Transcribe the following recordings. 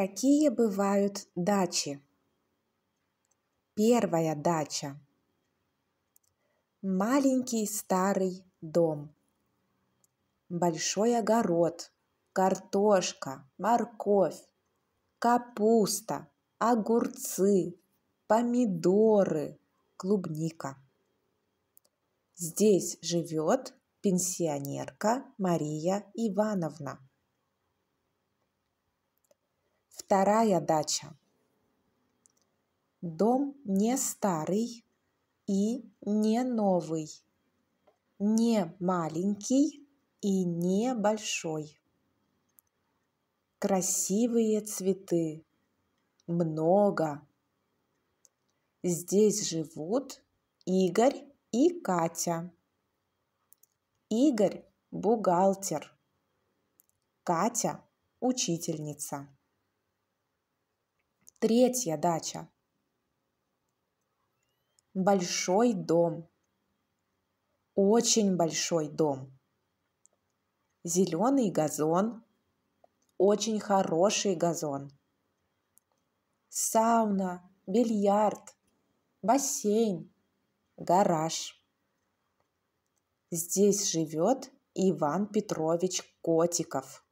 Какие бывают дачи? Первая дача. Маленький старый дом. Большой огород, картошка, морковь, капуста, огурцы, помидоры, клубника. Здесь живет пенсионерка Мария Ивановна – Вторая дача. Дом не старый и не новый, не маленький и не большой. Красивые цветы, много. Здесь живут Игорь и Катя. Игорь – бухгалтер. Катя – учительница. Третья дача. Большой дом. Очень большой дом. Зеленый газон. Очень хороший газон. Сауна, бильярд, бассейн, гараж. Здесь живет Иван Петрович Котиков.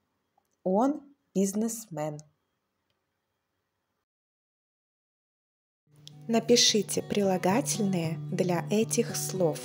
Он бизнесмен. Напишите прилагательные для этих слов.